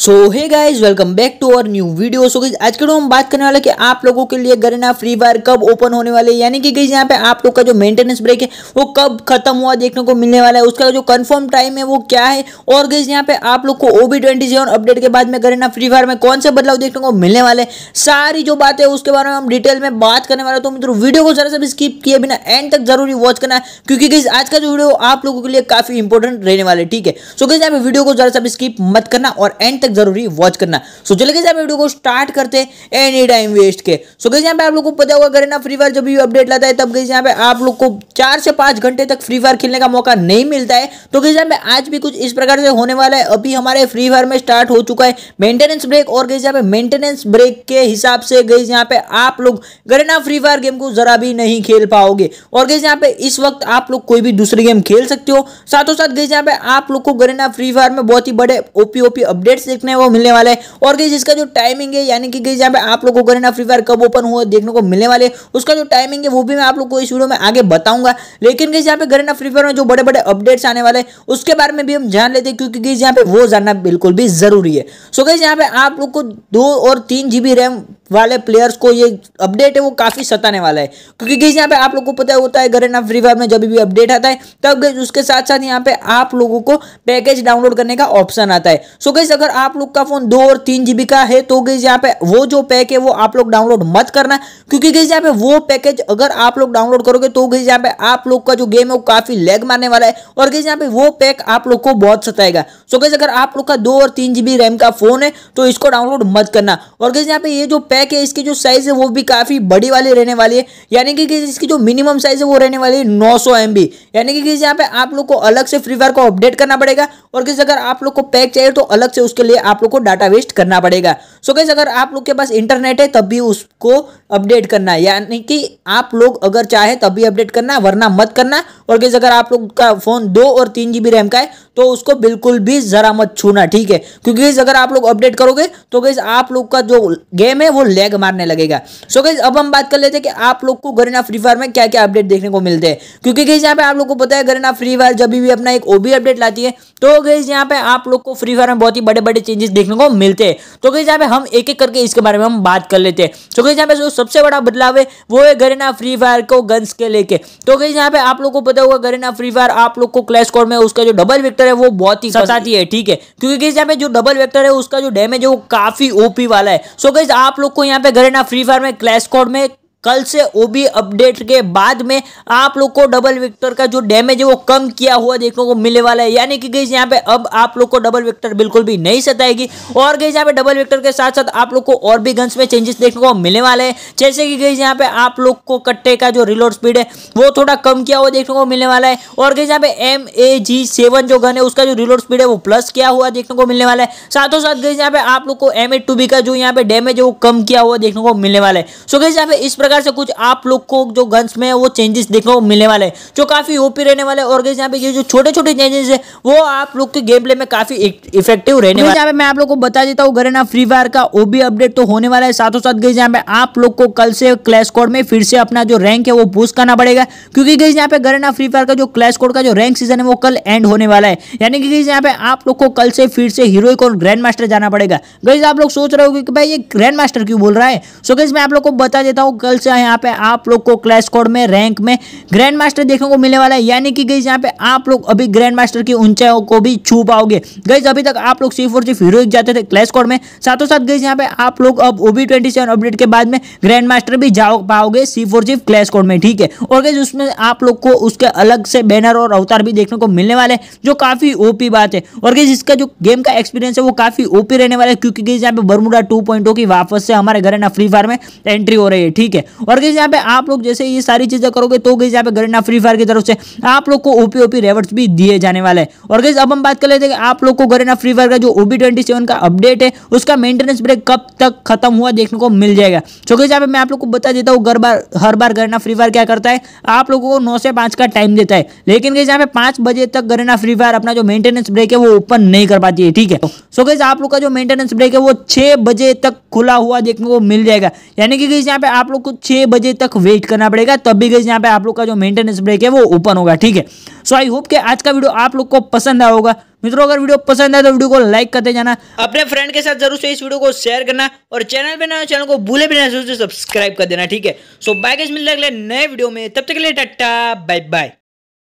so hey guys welcome back to our new video so गई आज के हम बात करने वाले कि आप लोगों के लिए गरेना फ्री फायर कब ओपन होने वाले यानी कि गई यहाँ पे आप लोग का जो मेंटेनेंस ब्रेक है वो कब खत्म हुआ देखने को मिलने वाला है उसका जो कंफर्म टाइम है वो क्या है और गई यहाँ पे आप लोग को ओबी ट्वेंटी सेवन अपडेट के बाद में गरेना फ्री फायर में कौन से बदलाव देखने को मिलने वाले सारी जो बात है उसके बारे में हम डिटेल में बात करने वाले तो मित्रों वीडियो को जरा सा भी स्किप किए बिना एंड तक जरूरी वॉच करना है क्योंकि गई आज का जो वीडियो आप लोगों के लिए काफी इंपॉर्टेंट रहने वाले ठीक है सो गई यहाँ पे वीडियो को जरा सा भी स्किप मत करना और एंड तक जरूरी वॉच करना सो चले गए वीडियो को स्टार्ट करते एनी टाइम वेस्ट के सो कैसे यहाँ पे आप लोग को पता होगा अगर फ्री फायर जब भी अपडेट लाता है तब कैसे यहाँ पे आप लोग को चार से पांच घंटे तक फ्री फायर खेलने का मौका नहीं मिलता है तो कैसे यहाँ पे आज भी कुछ इस प्रकार से होने वाला है अभी हमारे फ्री फायर में स्टार्ट हो चुका है मेंटेनेंस ब्रेक और कैसे यहाँ पे मेंटेनेंस ब्रेक के हिसाब से गई यहाँ पे आप लोग गरेना फ्री फायर गेम को जरा भी नहीं खेल पाओगे और गई यहाँ पे इस वक्त आप लोग कोई भी दूसरी गेम खेल सकते हो साथों साथ गई यहाँ पे आप लोग को गरेना फ्री फायर में बहुत ही बड़े ओपी ओपी अपडेट्स देखने को मिलने वाले और गई इसका जो टाइमिंग है यानी कि गई यहाँ पे आप लोगों को ना फ्री फायर कब ओपन हुआ देखने को मिलने वाले उसका जो टाइमिंग है वो भी मैं आप लोग को इस वीडियो में आगे बताऊंगा लेकिन गई जहाँ पे गरेना फ्री फायर में जो बड़े बड़े अपडेट्स आने वाले उसके बारे में भी हम जान लेते हैं क्योंकि गई जहाँ पे वो जानना बिल्कुल भी जरूरी है सो गई जहाँ पे आप लोग को दो और तीन जीबी रैम वाले प्लेयर्स को ये अपडेट है वो काफ़ी सताने वाला है क्योंकि गई यहाँ पे आप लोग को पता होता है गरेना फ्री फायर में जब भी अपडेट आता है तब उसके साथ साथ यहाँ पे आप लोगों को पैकेज डाउनलोड करने का ऑप्शन आता है सो गई अगर आप लोग का फोन दो और तीन जीबी का है तो गई यहाँ पे वो जो पैक है वो आप लोग डाउनलोड मत करना क्योंकि गई यहाँ पे वो पैकेज अगर आप लोग डाउनलोड करोगे तो गई यहाँ पे आप लोग का जो गेम है वो काफी लेग मारने वाला है और गई यहाँ पे वो पैक आप लोग को बहुत सताएगा सो गई अगर आप लोग का दो और तीन जीबी रैम का फोन है तो इसको डाउनलोड मत करना और गई यहाँ पे ये जो पैक है इसकी जो साइज है वो भी काफी बड़ी वाली रहने वाली है यानी कि इसकी जो मिनिमम साइज है वो रहने वाली है नौ यानी कि किसी यहाँ पे आप लोग को अलग से फ्री फायर को अपडेट करना पड़ेगा और किसी अगर आप लोग को पैक चाहिए तो अलग से उसके लिए आप लोग को डाटा वेस्ट करना पड़ेगा सो कैसे अगर आप लोग के पास इंटरनेट है तब भी उसको अपडेट करना यानी कि आप लोग अगर चाहे तब भी अपडेट करना वरना मत करना और कैसे अगर आप लोग का फोन दो और तीन जीबी रैम का है तो उसको बिल्कुल भी जरा मत छूना ठीक है क्योंकि अगर आप लोग अपडेट करोगे तो कैसे आप लोग का जो गेम है वो लैग मारने लगेगा सो कैसे अब हम बात कर लेते हैं कि आप लोग को गरीना फ्री फायर में क्या क्या अपडेट देखने को मिलते हैं क्योंकि कैसे यहाँ पे आप लोग को पता है करना फ्री फायर जब भी अपना एक ओबी अपडेट लाती है तो गई यहाँ पे आप लोग को फ्री फायर में बहुत ही बड़े बड़े चेंजेस देखने को मिलते हैं तो गई यहाँ पे हम एक एक करके इसके बारे में हम बात कर लेते हैं तो गई यहाँ पे जो सबसे बड़ा बदलाव है वो है गरेना फ्री फायर को गन्स के लेके तो गई यहाँ पे आप लोग को पता होगा गरेना फ्री फायर आप लोग को क्लैश कोड में उसका जो डबल वेक्टर है वो बहुत ही सताती है ठीक है क्योंकि यहाँ पे जो डबल वेक्टर है उसका जो डैमेज है वो काफी ओपी वाला है सो गई आप लोग को यहाँ पे गरेना फ्री फायर में क्लैश कोड में कल से ओबी अपडेट के बाद में आप लोग को डबल विक्टर का जो डैमेज है वो कम किया हुआ देखने को मिलने वाला है यानी कि गईज यहाँ पे अब आप लोग को डबल विक्टर बिल्कुल भी नहीं सताएगी और गईज यहाँ पे डबल विक्टर के साथ साथ आप लोग को और भी गन्स में चेंजेस देखने को मिलने वाले हैं जैसे कि गईज यहाँ पे आप लोग को कट्टे का जो रिलोड स्पीड है वो थोड़ा कम किया हुआ देखने को मिलने वाला है और गईज यहाँ पे एम ए जी सेवन जो गन है उसका जो रिलोड स्पीड है वो प्लस किया हुआ देखने को मिलने वाला है साथों साथ गईज यहाँ पे आप लोग को एम ए टू बी का जो यहाँ पे डैमेज है वो कम किया हुआ देखने को मिलने वाला है सो गईज यहाँ पे इस प्रकार प्रकार से कुछ आप लोग को जो गन्स में वो चेंजेस देखने को मिलने वाले हैं जो काफ़ी ओपी रहने वाले और यहाँ पे ये जो छोटे छोटे चेंजेस है वो आप लोग के गेम प्ले में काफ़ी इफेक्टिव e- रहने वाले यहाँ पे मैं आप लोग को बता देता हूँ गरेना फ्री फायर का ओबी अपडेट तो होने वाला है साथों साथ गई यहाँ पे आप लोग को कल से क्लैश कोड में फिर से अपना जो रैंक है वो बूस्ट करना पड़ेगा क्योंकि गई यहाँ पे गरेना फ्री फायर का जो क्लैश कोड का जो रैंक सीजन है वो कल एंड होने वाला है यानी कि गई यहाँ पे आप लोग को कल से फिर से हीरोइक और ग्रैंड मास्टर जाना पड़ेगा गई आप लोग सोच रहे हो कि भाई ये ग्रैंड मास्टर क्यों बोल रहा है सो गई मैं आप लोग को बता देता हूँ कल से यहाँ पे आप लोग को क्लैश कोड में रैंक में ग्रैंड मास्टर देखने को मिलने वाला है यानी कि गई यहाँ पे आप लोग अभी ग्रैंड मास्टर की ऊंचाइयों को भी छू पाओगे गई अभी तक आप लोग सी फोर सिर्फ हीरोइक जाते थे क्लैश कोड में साथों साथ गई यहाँ पे आप लोग अब ओबी ट्वेंटी अपडेट के बाद में ग्रैंड मास्टर भी जा पाओगे सी फोर सिर्फ क्लैश कोड में ठीक है और गई उसमें आप लोग को उसके अलग से बैनर और अवतार भी देखने को मिलने वाले जो काफी ओपी बात है और गई इसका जो गेम का एक्सपीरियंस है वो काफी ओपी रहने वाला है क्योंकि गई यहाँ पे बरमुडा टू oh की वापस से हमारे घर है ना फ्री फायर में एंट्री हो रही है ठीक है और गई यहाँ पे आप लोग जैसे ये सारी चीजें करोगे तो गई यहाँ पे गरीना फ्री फायर की तरफ से आप लोग को ओपी ओपी रेवर्ट्स भी दिए जाने वाले हैं और गई अब हम बात कर लेते हैं आप लोग को गरीना फ्री फायर का जो ओबी ट्वेंटी का अपडेट है उसका मेंटेनेंस ब्रेक कब तक खत्म हुआ देखने को मिल जाएगा तो गई यहाँ पे मैं आप लोग को बता देता हूँ बार हर बार गरीना फ्री फायर क्या करता है आप लोगों को नौ से पाँच का टाइम देता है लेकिन गई यहाँ पे पाँच बजे तक गरीना फ्री फायर अपना जो मेंटेनेंस ब्रेक है वो ओपन नहीं कर पाती है ठीक है सो गई आप लोग का जो मेंटेनेंस ब्रेक है वो छः बजे तक खुला हुआ देखने को मिल जाएगा यानी कि यहाँ पे आप लोग को छह बजे तक वेट करना पड़ेगा तभी गई यहाँ पे आप लोग का जो मेंटेनेंस ब्रेक है वो ओपन होगा ठीक है सो आई होप कि आज का वीडियो आप लोग को पसंद आया होगा मित्रों अगर वीडियो पसंद आए तो वीडियो को लाइक करते जाना अपने फ्रेंड के साथ जरूर से इस वीडियो को शेयर करना और चैनल पे ना चैनल को भूले भी ना जरूर से सब्सक्राइब कर देना ठीक है सो बाइक मिलने अगले नए वीडियो में तब तक के लिए टट्टा बाय बाय